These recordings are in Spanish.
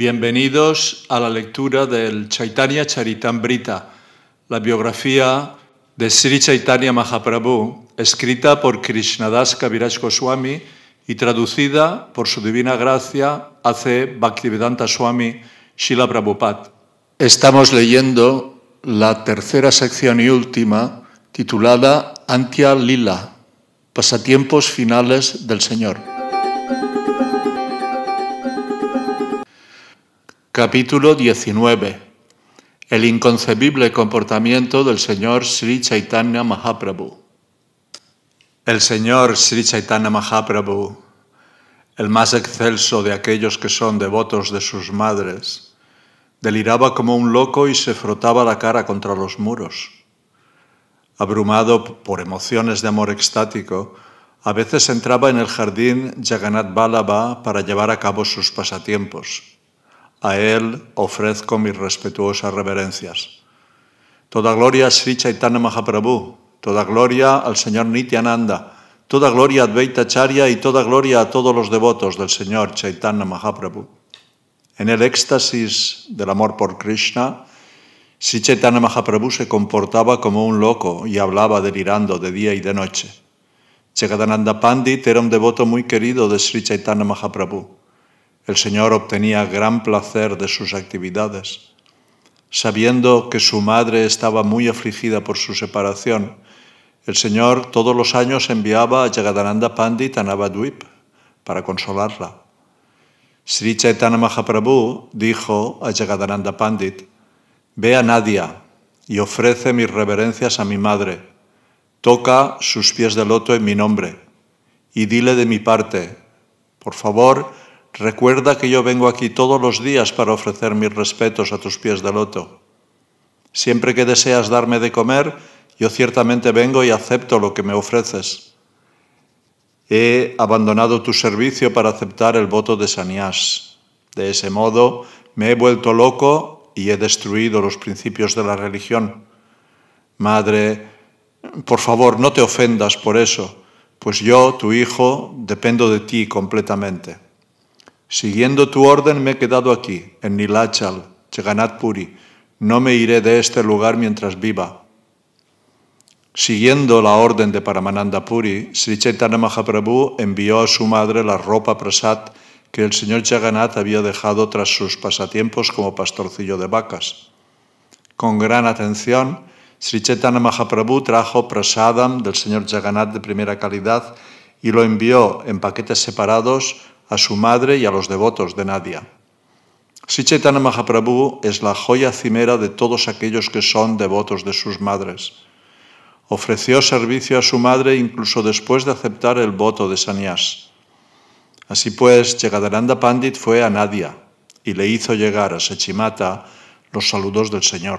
Bienvenidos a la lectura del Chaitanya Charitamrita, la biografía de Sri Chaitanya Mahaprabhu, escrita por Krishnadas Kaviraj Goswami y traducida por su divina gracia hace Bhaktivedanta Swami Shila Prabhupada. Estamos leyendo la tercera sección y última titulada Antia Lila, pasatiempos finales del Señor. Capítulo 19. El inconcebible comportamiento del señor Sri Chaitanya Mahaprabhu. El señor Sri Chaitanya Mahaprabhu, el más excelso de aquellos que son devotos de sus madres, deliraba como un loco y se frotaba la cara contra los muros. Abrumado por emociones de amor extático, a veces entraba en el jardín Jagannath Balaba para llevar a cabo sus pasatiempos. A Él ofrezco mis respetuosas reverencias. Toda gloria a Sri Chaitanya Mahaprabhu, toda gloria al Señor Nityananda, toda gloria a Advaita Charya y toda gloria a todos los devotos del Señor Chaitanya Mahaprabhu. En el éxtasis del amor por Krishna, Sri Chaitanya Mahaprabhu se comportaba como un loco y hablaba delirando de día y de noche. Chetananda Pandit era un devoto muy querido de Sri Chaitanya Mahaprabhu. El Señor obtenía gran placer de sus actividades. Sabiendo que su madre estaba muy afligida por su separación, el Señor todos los años enviaba a Yagadananda Pandit a Navadvip para consolarla. Sri Chaitanya Mahaprabhu dijo a Yagadananda Pandit, Ve a Nadia y ofrece mis reverencias a mi madre. Toca sus pies de loto en mi nombre y dile de mi parte, por favor, Recuerda que yo vengo aquí todos los días para ofrecer mis respetos a tus pies de loto. Siempre que deseas darme de comer, yo ciertamente vengo y acepto lo que me ofreces. He abandonado tu servicio para aceptar el voto de Saniás. De ese modo, me he vuelto loco y he destruido los principios de la religión. Madre, por favor, no te ofendas por eso, pues yo, tu hijo, dependo de ti completamente. Siguiendo tu orden me he quedado aquí, en Nilachal, Puri. No me iré de este lugar mientras viva. Siguiendo la orden de Paramananda Puri, Sri Chaitanya Mahaprabhu envió a su madre la ropa prasad que el señor Jagannath había dejado tras sus pasatiempos como pastorcillo de vacas. Con gran atención, Sri Chaitanya Mahaprabhu trajo prasadam del señor Jagannath de primera calidad y lo envió en paquetes separados a su madre y a los devotos de Nadia. Sichetana Mahaprabhu es la joya cimera de todos aquellos que son devotos de sus madres. Ofreció servicio a su madre incluso después de aceptar el voto de Sanyas. Así pues, Chegadaranda Pandit fue a Nadia y le hizo llegar a Sechimata los saludos del Señor.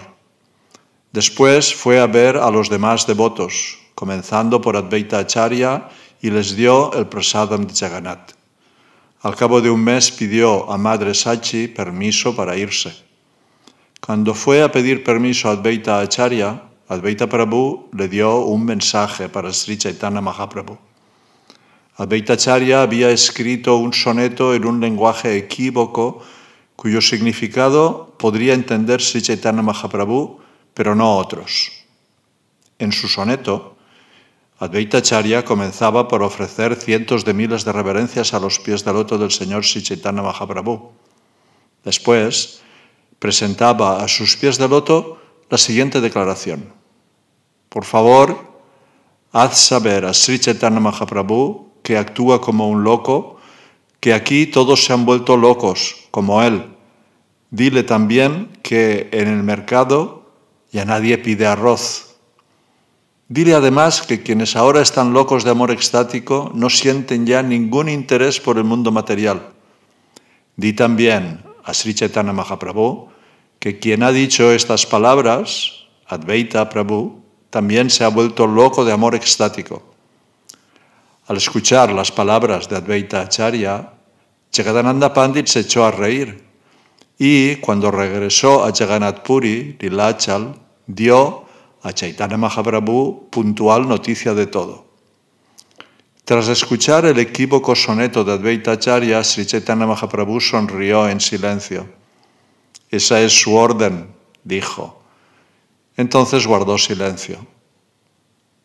Después fue a ver a los demás devotos, comenzando por Advaita Acharya, y les dio el prasadam de Jagannath. Al cabo de un mes pidió a Madre Sachi permiso para irse. Cuando fue a pedir permiso a Advaita Acharya, Advaita Prabhu le dio un mensaje para Sri Chaitanya Mahaprabhu. Advaita Acharya había escrito un soneto en un lenguaje equívoco cuyo significado podría entender Sri Chaitanya Mahaprabhu, pero no otros. En su soneto, Advaita Charya comenzaba por ofrecer cientos de miles de reverencias a los pies del loto del señor Chaitanya Mahaprabhu. Después, presentaba a sus pies de loto la siguiente declaración. Por favor, haz saber a Sri Chaitanya Mahaprabhu que actúa como un loco, que aquí todos se han vuelto locos, como él. Dile también que en el mercado ya nadie pide arroz, Dile además que quienes ahora están locos de amor extático no sienten ya ningún interés por el mundo material. Di también a Sri Chaitanya Mahaprabhu que quien ha dicho estas palabras, Advaita Prabhu, también se ha vuelto loco de amor extático. Al escuchar las palabras de Advaita Acharya, Jagadananda Pandit se echó a reír y, cuando regresó a Jagannath Puri, Dilachal, dio a Chaitanya Mahaprabhu puntual noticia de todo. Tras escuchar el equívoco soneto de Advaita Acharya, Sri Chaitanya Mahaprabhu sonrió en silencio. Esa es su orden, dijo. Entonces guardó silencio.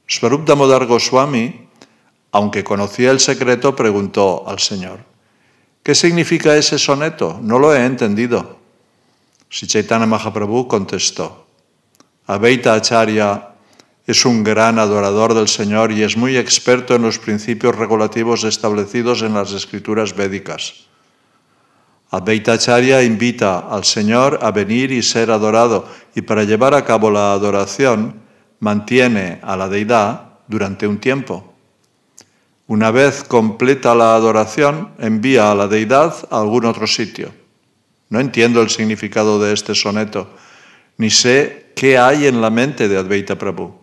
Swarup Goswami, aunque conocía el secreto, preguntó al Señor: ¿Qué significa ese soneto? No lo he entendido. Sri Chaitanya Mahaprabhu contestó: Abeita Acharya es un gran adorador del Señor y es muy experto en los principios regulativos establecidos en las escrituras védicas. Abeita Acharya invita al Señor a venir y ser adorado y para llevar a cabo la adoración mantiene a la deidad durante un tiempo. Una vez completa la adoración, envía a la deidad a algún otro sitio. No entiendo el significado de este soneto ni sé qué hay en la mente de Advaita Prabhu.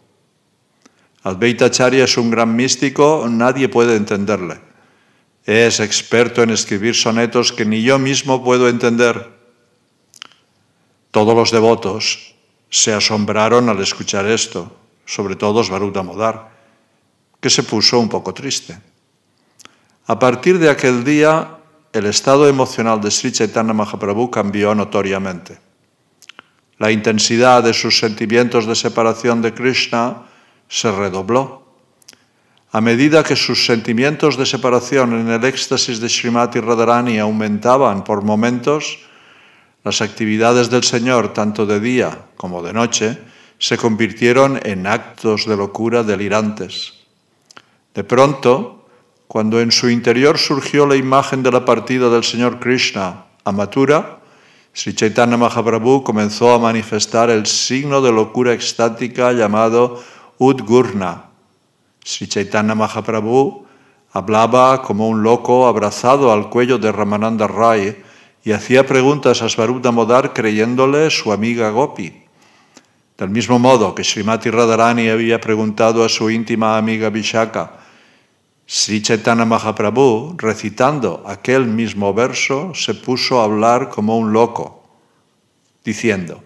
Advaita Acharya es un gran místico, nadie puede entenderle. Es experto en escribir sonetos que ni yo mismo puedo entender. Todos los devotos se asombraron al escuchar esto, sobre todo Svaruta Modar, que se puso un poco triste. A partir de aquel día, el estado emocional de Sri Chaitanya Mahaprabhu cambió notoriamente la intensidad de sus sentimientos de separación de Krishna se redobló. A medida que sus sentimientos de separación en el éxtasis de Srimati Radharani aumentaban por momentos, las actividades del Señor, tanto de día como de noche, se convirtieron en actos de locura delirantes. De pronto, cuando en su interior surgió la imagen de la partida del Señor Krishna a Mathura, Sri Chaitanya Mahaprabhu comenzó a manifestar el signo de locura extática llamado Udgurna. Sri Chaitanya Mahaprabhu hablaba como un loco abrazado al cuello de Ramananda Rai y hacía preguntas a Svarup creyéndole su amiga Gopi. Del mismo modo que Srimati Radharani había preguntado a su íntima amiga Vishaka, Sri Chaitanya Mahaprabhu, recitando aquel mismo verso, se puso a hablar como un loco, diciendo,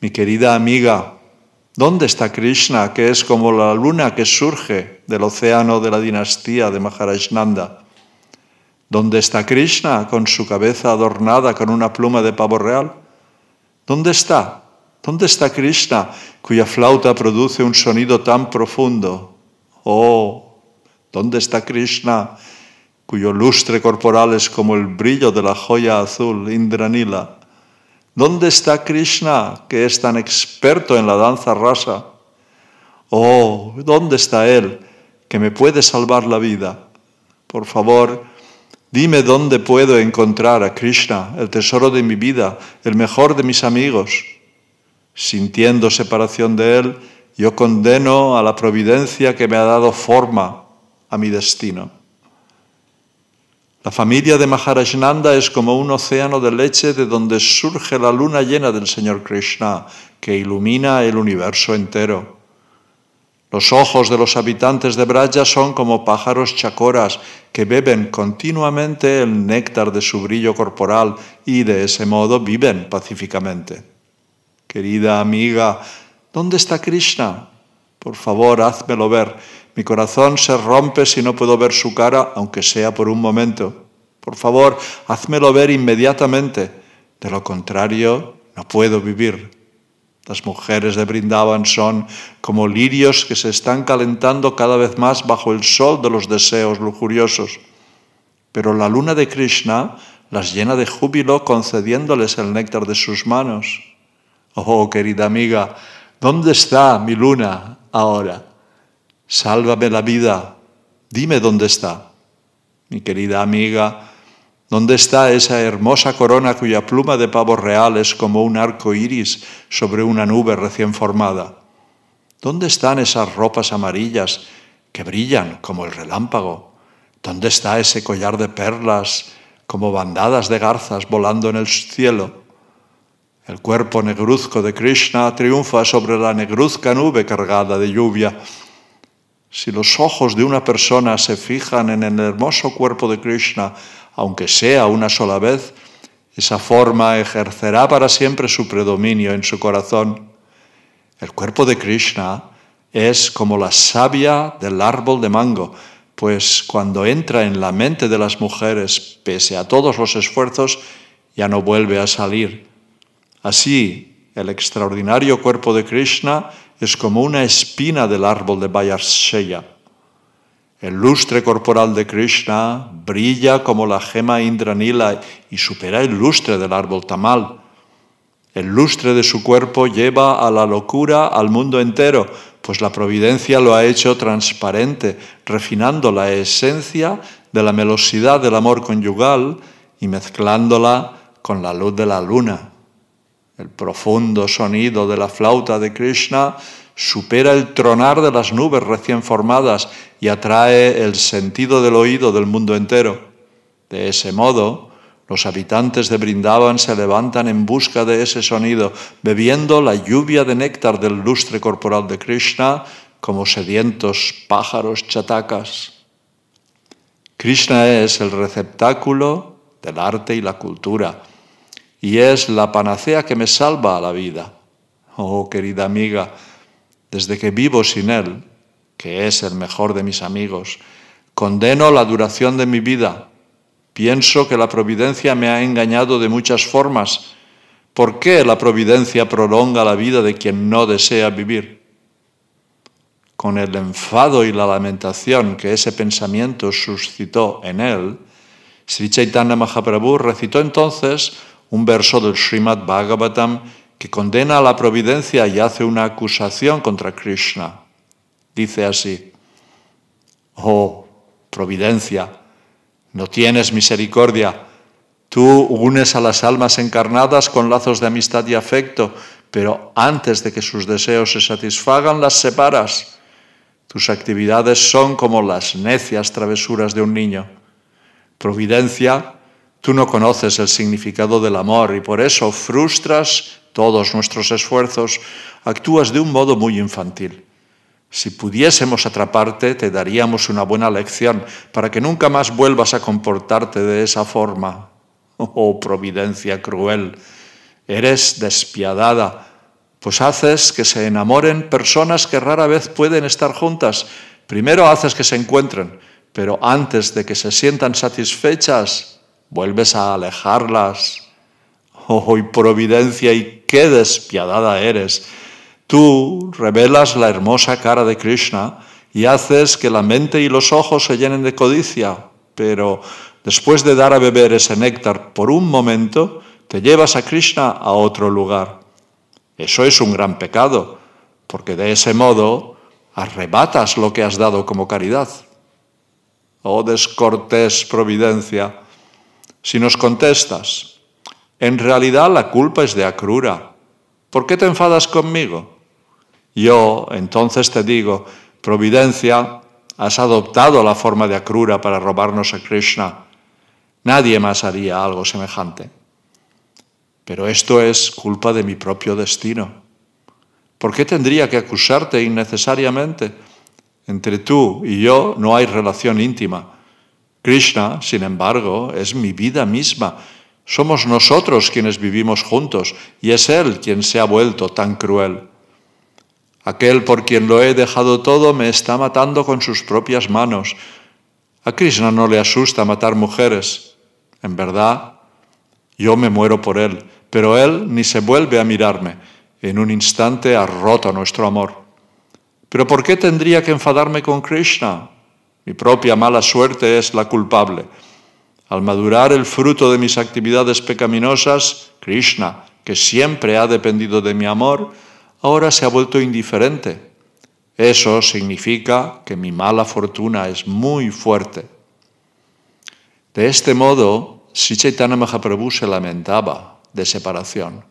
mi querida amiga, ¿dónde está Krishna, que es como la luna que surge del océano de la dinastía de Maharajnanda? ¿Dónde está Krishna con su cabeza adornada con una pluma de pavo real? ¿Dónde está? ¿Dónde está Krishna, cuya flauta produce un sonido tan profundo? Oh, ¿Dónde está Krishna, cuyo lustre corporal es como el brillo de la joya azul Indranila? ¿Dónde está Krishna, que es tan experto en la danza rasa? Oh, ¿dónde está Él, que me puede salvar la vida? Por favor, dime dónde puedo encontrar a Krishna, el tesoro de mi vida, el mejor de mis amigos. Sintiendo separación de Él, yo condeno a la providencia que me ha dado forma a mi destino. La familia de Maharajnanda es como un océano de leche de donde surge la luna llena del Señor Krishna, que ilumina el universo entero. Los ojos de los habitantes de Braya son como pájaros chacoras que beben continuamente el néctar de su brillo corporal y de ese modo viven pacíficamente. Querida amiga, ¿dónde está Krishna? Por favor, házmelo ver mi corazón se rompe si no puedo ver su cara, aunque sea por un momento. Por favor, házmelo ver inmediatamente. De lo contrario, no puedo vivir. Las mujeres de Brindaban son como lirios que se están calentando cada vez más bajo el sol de los deseos lujuriosos. Pero la luna de Krishna las llena de júbilo concediéndoles el néctar de sus manos. Oh, querida amiga, ¿dónde está mi luna ahora? sálvame la vida, dime dónde está. Mi querida amiga, ¿dónde está esa hermosa corona cuya pluma de pavo real es como un arco iris sobre una nube recién formada? ¿Dónde están esas ropas amarillas que brillan como el relámpago? ¿Dónde está ese collar de perlas como bandadas de garzas volando en el cielo? El cuerpo negruzco de Krishna triunfa sobre la negruzca nube cargada de lluvia si los ojos de una persona se fijan en el hermoso cuerpo de Krishna, aunque sea una sola vez, esa forma ejercerá para siempre su predominio en su corazón. El cuerpo de Krishna es como la savia del árbol de mango, pues cuando entra en la mente de las mujeres, pese a todos los esfuerzos, ya no vuelve a salir. Así, el extraordinario cuerpo de Krishna es como una espina del árbol de Vayarsheya. El lustre corporal de Krishna brilla como la gema Indranila y supera el lustre del árbol tamal. El lustre de su cuerpo lleva a la locura al mundo entero, pues la providencia lo ha hecho transparente, refinando la esencia de la melosidad del amor conyugal y mezclándola con la luz de la luna. El profundo sonido de la flauta de Krishna supera el tronar de las nubes recién formadas y atrae el sentido del oído del mundo entero. De ese modo, los habitantes de Brindavan se levantan en busca de ese sonido, bebiendo la lluvia de néctar del lustre corporal de Krishna como sedientos pájaros chatacas. Krishna es el receptáculo del arte y la cultura y es la panacea que me salva a la vida. Oh, querida amiga, desde que vivo sin Él, que es el mejor de mis amigos, condeno la duración de mi vida. Pienso que la providencia me ha engañado de muchas formas. ¿Por qué la providencia prolonga la vida de quien no desea vivir? Con el enfado y la lamentación que ese pensamiento suscitó en él, Sri Chaitanya Mahaprabhu recitó entonces un verso del Srimad Bhagavatam que condena a la providencia y hace una acusación contra Krishna. Dice así, oh providencia, no tienes misericordia, tú unes a las almas encarnadas con lazos de amistad y afecto, pero antes de que sus deseos se satisfagan las separas. Tus actividades son como las necias travesuras de un niño. Providencia, Tú no conoces el significado del amor y por eso frustras todos nuestros esfuerzos, actúas de un modo muy infantil. Si pudiésemos atraparte, te daríamos una buena lección para que nunca más vuelvas a comportarte de esa forma. Oh, providencia cruel, eres despiadada, pues haces que se enamoren personas que rara vez pueden estar juntas. Primero haces que se encuentren, pero antes de que se sientan satisfechas, vuelves a alejarlas. ¡Oh, y providencia, y qué despiadada eres! Tú revelas la hermosa cara de Krishna y haces que la mente y los ojos se llenen de codicia, pero después de dar a beber ese néctar por un momento, te llevas a Krishna a otro lugar. Eso es un gran pecado, porque de ese modo arrebatas lo que has dado como caridad. Oh descortés providencia, si nos contestas, en realidad la culpa es de Acrura, ¿por qué te enfadas conmigo? Yo entonces te digo, Providencia, has adoptado la forma de Acrura para robarnos a Krishna. Nadie más haría algo semejante. Pero esto es culpa de mi propio destino. ¿Por qué tendría que acusarte innecesariamente? Entre tú y yo no hay relación íntima. Krishna, sin embargo, es mi vida misma. Somos nosotros quienes vivimos juntos y es Él quien se ha vuelto tan cruel. Aquel por quien lo he dejado todo me está matando con sus propias manos. A Krishna no le asusta matar mujeres. En verdad, yo me muero por Él, pero Él ni se vuelve a mirarme. En un instante ha roto nuestro amor. Pero ¿por qué tendría que enfadarme con Krishna? Mi propia mala suerte es la culpable. Al madurar el fruto de mis actividades pecaminosas, Krishna, que siempre ha dependido de mi amor, ahora se ha vuelto indiferente. Eso significa que mi mala fortuna es muy fuerte. De este modo, si Chaitanya Mahaprabhu se lamentaba de separación,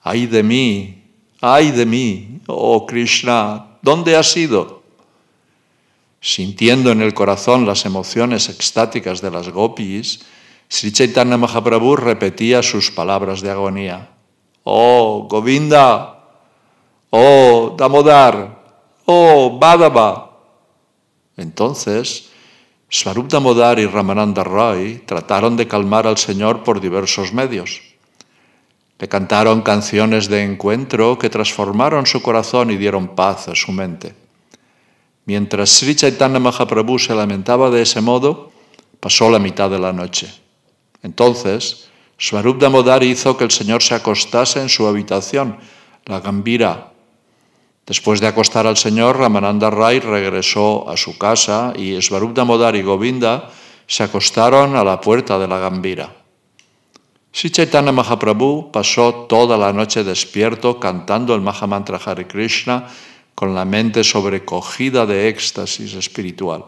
¡ay de mí! ¡ay de mí! ¡Oh Krishna! ¿Dónde has ido? sintiendo en el corazón las emociones extáticas de las gopis, Sri Chaitanya Mahaprabhu repetía sus palabras de agonía. Oh, Govinda, oh, Damodar, oh, Badaba. Entonces, Swarup Damodar y Ramananda Roy trataron de calmar al Señor por diversos medios. Le cantaron canciones de encuentro que transformaron su corazón y dieron paz a su mente. Mientras Sri Chaitanya Mahaprabhu se lamentaba de ese modo, pasó la mitad de la noche. Entonces, Swarup hizo que el Señor se acostase en su habitación, la Gambira. Después de acostar al Señor, Ramananda Rai regresó a su casa y Swarup Damodar y Govinda se acostaron a la puerta de la Gambira. Sri Chaitanya Mahaprabhu pasó toda la noche despierto cantando el Mahamantra Hare Krishna con la mente sobrecogida de éxtasis espiritual.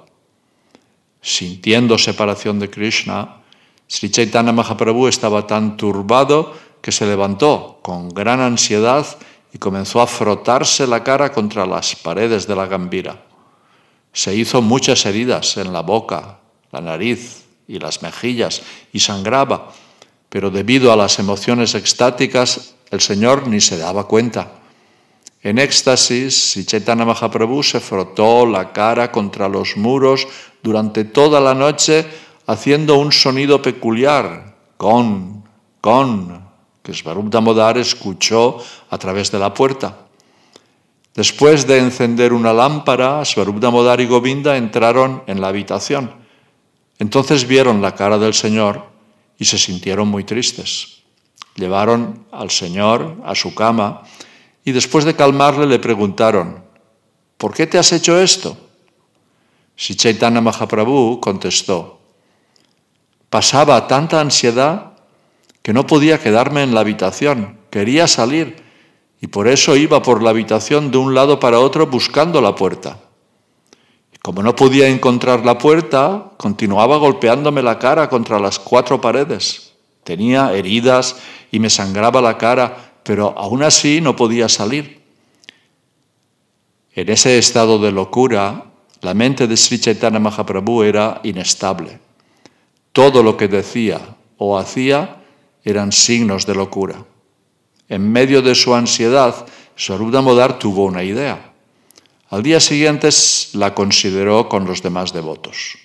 Sintiendo separación de Krishna, Sri Chaitanya Mahaprabhu estaba tan turbado que se levantó con gran ansiedad y comenzó a frotarse la cara contra las paredes de la gambira. Se hizo muchas heridas en la boca, la nariz y las mejillas y sangraba, pero debido a las emociones extáticas el Señor ni se daba cuenta en éxtasis, Sichetana Mahaprabhu se frotó la cara contra los muros durante toda la noche haciendo un sonido peculiar, con, con, que Svarup escuchó a través de la puerta. Después de encender una lámpara, Svarup y Govinda entraron en la habitación. Entonces vieron la cara del Señor y se sintieron muy tristes. Llevaron al Señor a su cama y después de calmarle le preguntaron, ¿por qué te has hecho esto? Si Chaitanya Mahaprabhu contestó, pasaba tanta ansiedad que no podía quedarme en la habitación, quería salir y por eso iba por la habitación de un lado para otro buscando la puerta. como no podía encontrar la puerta, continuaba golpeándome la cara contra las cuatro paredes. Tenía heridas y me sangraba la cara pero aún así no podía salir. En ese estado de locura, la mente de Sri Chaitanya Mahaprabhu era inestable. Todo lo que decía o hacía eran signos de locura. En medio de su ansiedad, Modar tuvo una idea. Al día siguiente la consideró con los demás devotos.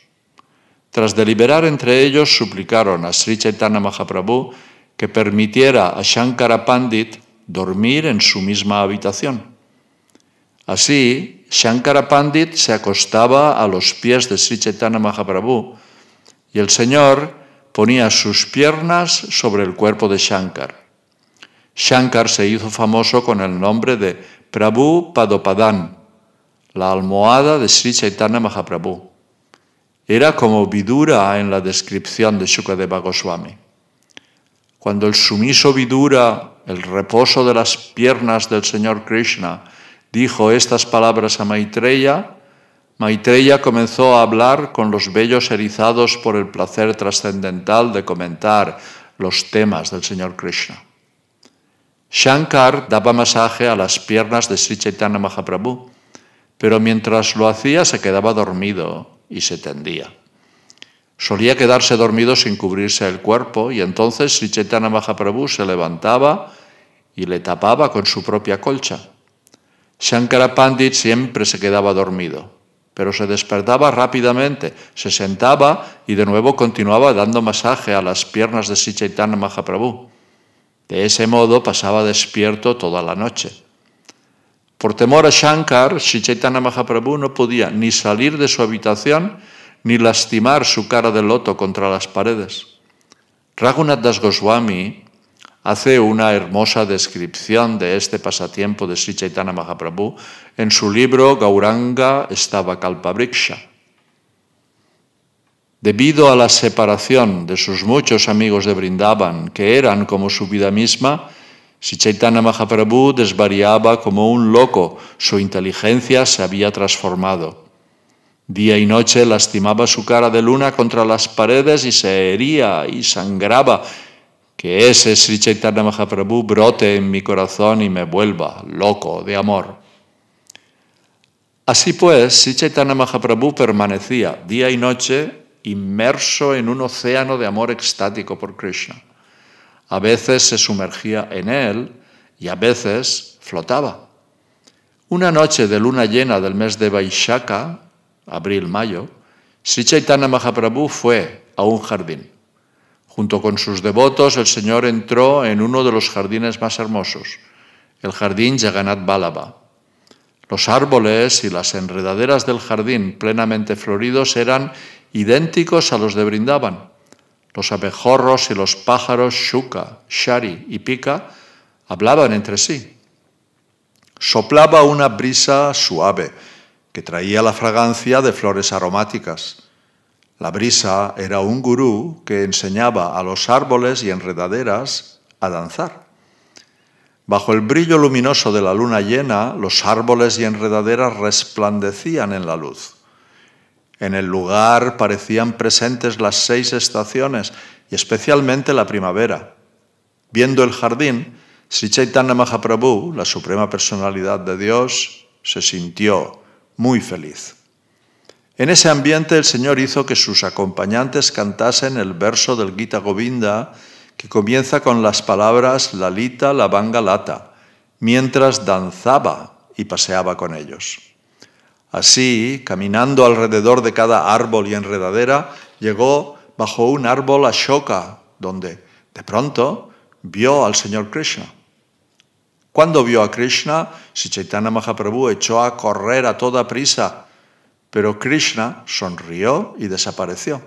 Tras deliberar entre ellos, suplicaron a Sri Chaitanya Mahaprabhu que permitiera a Shankara Pandit dormir en su misma habitación. Así, Shankara Pandit se acostaba a los pies de Sri Chaitanya Mahaprabhu y el Señor ponía sus piernas sobre el cuerpo de Shankar. Shankar se hizo famoso con el nombre de Prabhu Padopadan, la almohada de Sri Chaitanya Mahaprabhu. Era como Vidura en la descripción de Shukadeva Goswami cuando el sumiso Vidura, el reposo de las piernas del Señor Krishna, dijo estas palabras a Maitreya, Maitreya comenzó a hablar con los bellos erizados por el placer trascendental de comentar los temas del Señor Krishna. Shankar daba masaje a las piernas de Sri Chaitanya Mahaprabhu, pero mientras lo hacía se quedaba dormido y se tendía. Solía quedarse dormido sin cubrirse el cuerpo y entonces Sri Chaitanya Mahaprabhu se levantaba y le tapaba con su propia colcha. Shankara Pandit siempre se quedaba dormido, pero se despertaba rápidamente, se sentaba y de nuevo continuaba dando masaje a las piernas de Sri Chaitanya Mahaprabhu. De ese modo pasaba despierto toda la noche. Por temor a Shankar, Sri Mahaprabhu no podía ni salir de su habitación ni lastimar su cara de loto contra las paredes. Raghunath Das Goswami hace una hermosa descripción de este pasatiempo de Sri Chaitanya Mahaprabhu en su libro Gauranga Estaba Kalpabriksha. Debido a la separación de sus muchos amigos de Brindaban, que eran como su vida misma, Sri Chaitanya Mahaprabhu desvariaba como un loco, su inteligencia se había transformado. Día y noche lastimaba su cara de luna contra las paredes y se hería y sangraba. Que ese Sri Chaitanya Mahaprabhu brote en mi corazón y me vuelva loco de amor. Así pues, Sri Chaitanya Mahaprabhu permanecía día y noche inmerso en un océano de amor extático por Krishna. A veces se sumergía en él y a veces flotaba. Una noche de luna llena del mes de Vaishaka, abril, mayo, Sri Chaitanya Mahaprabhu fue a un jardín. Junto con sus devotos, el Señor entró en uno de los jardines más hermosos, el jardín Jagannath Balaba. Los árboles y las enredaderas del jardín plenamente floridos eran idénticos a los de Brindaban. Los abejorros y los pájaros Shuka, Shari y Pika hablaban entre sí. Soplaba una brisa suave que traía la fragancia de flores aromáticas. La brisa era un gurú que enseñaba a los árboles y enredaderas a danzar. Bajo el brillo luminoso de la luna llena, los árboles y enredaderas resplandecían en la luz. En el lugar parecían presentes las seis estaciones y especialmente la primavera. Viendo el jardín, Sri Chaitanya Mahaprabhu, la suprema personalidad de Dios, se sintió muy feliz. En ese ambiente el Señor hizo que sus acompañantes cantasen el verso del Gita Govinda que comienza con las palabras Lalita la lata, mientras danzaba y paseaba con ellos. Así, caminando alrededor de cada árbol y enredadera, llegó bajo un árbol Ashoka, donde, de pronto, vio al Señor Krishna. Cuando vio a Krishna, si Chaitanya Mahaprabhu echó a correr a toda prisa, pero Krishna sonrió y desapareció.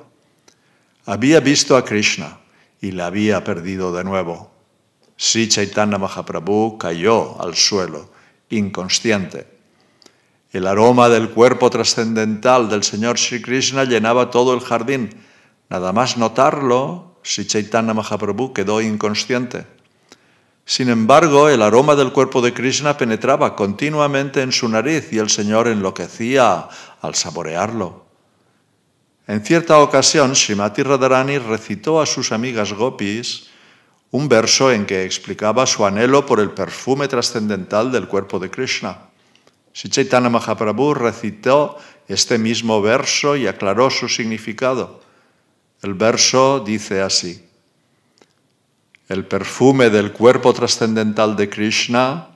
Había visto a Krishna y la había perdido de nuevo. Sri Chaitanya Mahaprabhu cayó al suelo, inconsciente. El aroma del cuerpo trascendental del Señor Sri Krishna llenaba todo el jardín. Nada más notarlo, Sri Chaitanya Mahaprabhu quedó inconsciente. Sin embargo, el aroma del cuerpo de Krishna penetraba continuamente en su nariz y el Señor enloquecía al saborearlo. En cierta ocasión, Srimati Radharani recitó a sus amigas gopis un verso en que explicaba su anhelo por el perfume trascendental del cuerpo de Krishna. Sichaitana Mahaprabhu recitó este mismo verso y aclaró su significado. El verso dice así: el perfume del cuerpo trascendental de Krishna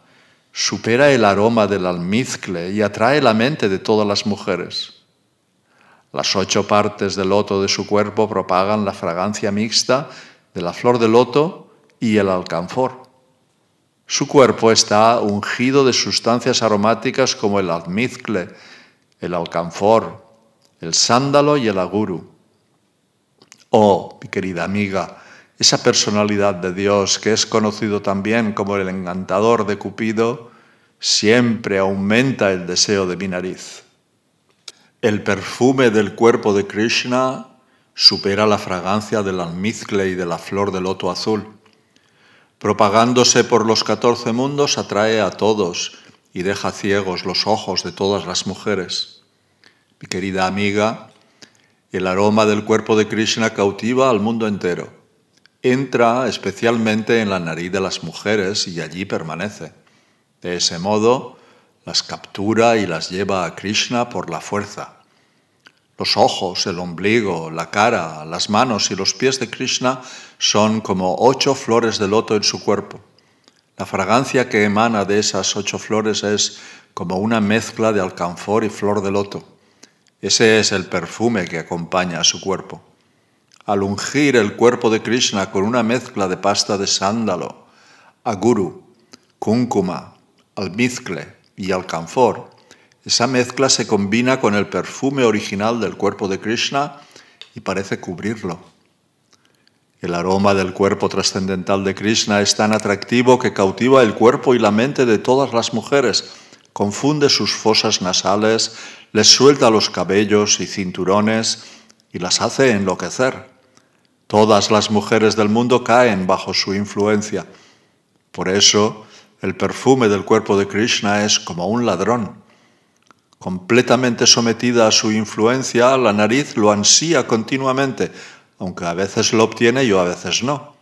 supera el aroma del almizcle y atrae la mente de todas las mujeres. Las ocho partes del loto de su cuerpo propagan la fragancia mixta de la flor del loto y el alcanfor. Su cuerpo está ungido de sustancias aromáticas como el almizcle, el alcanfor, el sándalo y el aguru. Oh, mi querida amiga, esa personalidad de Dios que es conocido también como el encantador de Cupido, siempre aumenta el deseo de mi nariz. El perfume del cuerpo de Krishna supera la fragancia del almizcle y de la flor de loto azul. Propagándose por los catorce mundos atrae a todos y deja ciegos los ojos de todas las mujeres. Mi querida amiga, el aroma del cuerpo de Krishna cautiva al mundo entero entra especialmente en la nariz de las mujeres y allí permanece. De ese modo, las captura y las lleva a Krishna por la fuerza. Los ojos, el ombligo, la cara, las manos y los pies de Krishna son como ocho flores de loto en su cuerpo. La fragancia que emana de esas ocho flores es como una mezcla de alcanfor y flor de loto. Ese es el perfume que acompaña a su cuerpo al ungir el cuerpo de Krishna con una mezcla de pasta de sándalo, aguru, cúncuma, almizcle y alcanfor, esa mezcla se combina con el perfume original del cuerpo de Krishna y parece cubrirlo. El aroma del cuerpo trascendental de Krishna es tan atractivo que cautiva el cuerpo y la mente de todas las mujeres, confunde sus fosas nasales, les suelta los cabellos y cinturones y las hace enloquecer. Todas las mujeres del mundo caen bajo su influencia. Por eso, el perfume del cuerpo de Krishna es como un ladrón. Completamente sometida a su influencia, la nariz lo ansía continuamente, aunque a veces lo obtiene y a veces no.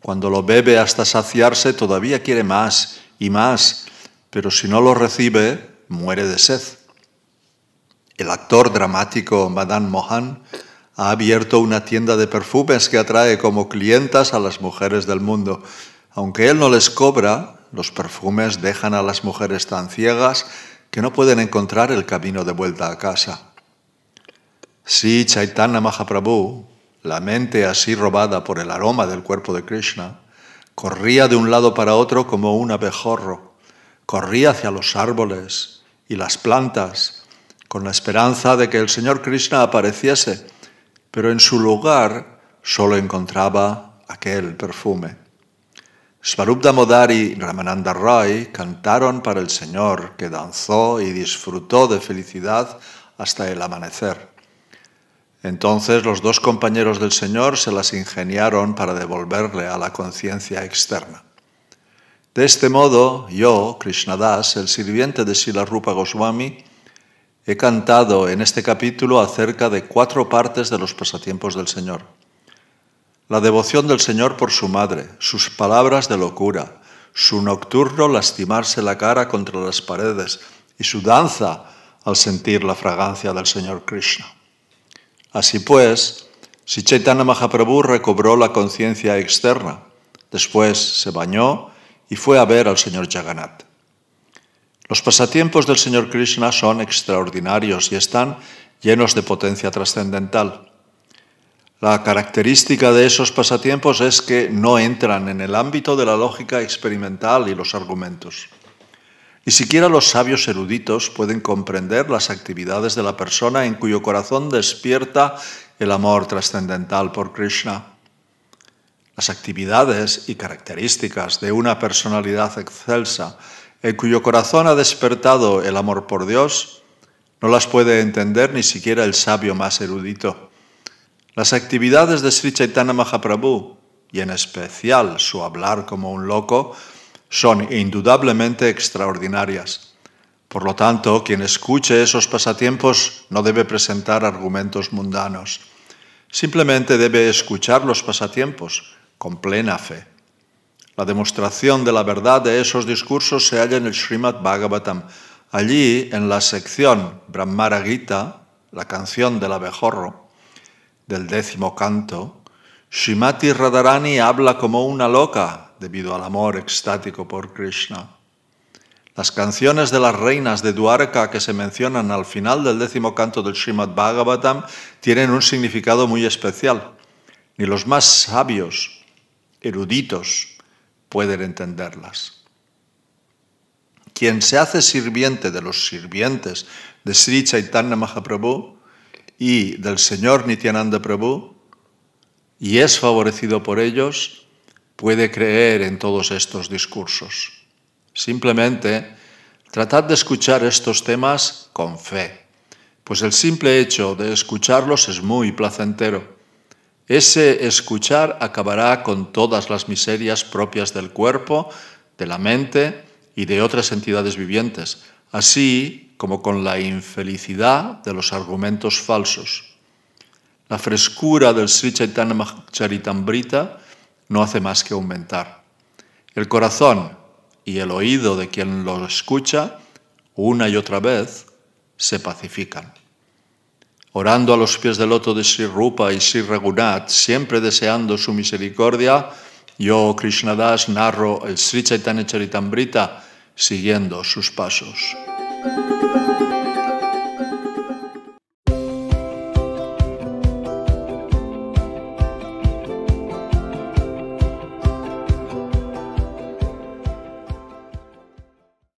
Cuando lo bebe hasta saciarse, todavía quiere más y más, pero si no lo recibe, muere de sed. El actor dramático Madan Mohan ha abierto una tienda de perfumes que atrae como clientas a las mujeres del mundo. Aunque él no les cobra, los perfumes dejan a las mujeres tan ciegas que no pueden encontrar el camino de vuelta a casa. Si Chaitanya Mahaprabhu, la mente así robada por el aroma del cuerpo de Krishna, corría de un lado para otro como un abejorro, corría hacia los árboles y las plantas, con la esperanza de que el Señor Krishna apareciese pero en su lugar solo encontraba aquel perfume. Svarupda Modari y Ramananda Roy cantaron para el Señor, que danzó y disfrutó de felicidad hasta el amanecer. Entonces los dos compañeros del Señor se las ingeniaron para devolverle a la conciencia externa. De este modo, yo, Krishnadas, el sirviente de Sila Goswami, He cantado en este capítulo acerca de cuatro partes de los pasatiempos del Señor. La devoción del Señor por su madre, sus palabras de locura, su nocturno lastimarse la cara contra las paredes y su danza al sentir la fragancia del Señor Krishna. Así pues, si Mahaprabhu recobró la conciencia externa, después se bañó y fue a ver al Señor Jagannath. Los pasatiempos del Señor Krishna son extraordinarios y están llenos de potencia trascendental. La característica de esos pasatiempos es que no entran en el ámbito de la lógica experimental y los argumentos. Ni siquiera los sabios eruditos pueden comprender las actividades de la persona en cuyo corazón despierta el amor trascendental por Krishna. Las actividades y características de una personalidad excelsa el cuyo corazón ha despertado el amor por Dios, no las puede entender ni siquiera el sabio más erudito. Las actividades de Sri Chaitanya Mahaprabhu, y en especial su hablar como un loco, son indudablemente extraordinarias. Por lo tanto, quien escuche esos pasatiempos no debe presentar argumentos mundanos. Simplemente debe escuchar los pasatiempos con plena fe. La demostración de la verdad de esos discursos se halla en el Srimad Bhagavatam. Allí, en la sección Brahmara Gita, la canción del abejorro, del décimo canto, Shimati Radharani habla como una loca debido al amor extático por Krishna. Las canciones de las reinas de Dwarka que se mencionan al final del décimo canto del Srimad Bhagavatam tienen un significado muy especial. Ni los más sabios, eruditos, pueden entenderlas. Quien se hace sirviente de los sirvientes de Sri Chaitanya Mahaprabhu y del Señor Nityananda Prabhu y es favorecido por ellos, puede creer en todos estos discursos. Simplemente tratad de escuchar estos temas con fe, pues el simple hecho de escucharlos es muy placentero ese escuchar acabará con todas las miserias propias del cuerpo, de la mente y de otras entidades vivientes, así como con la infelicidad de los argumentos falsos. La frescura del Sri Chaitanya Charitamrita no hace más que aumentar. El corazón y el oído de quien lo escucha, una y otra vez, se pacifican orando a los pies del loto de Sri Rupa y Sri Raghunath, siempre deseando su misericordia, yo, Krishnadas, narro el Sri Chaitanya Charitamrita siguiendo sus pasos.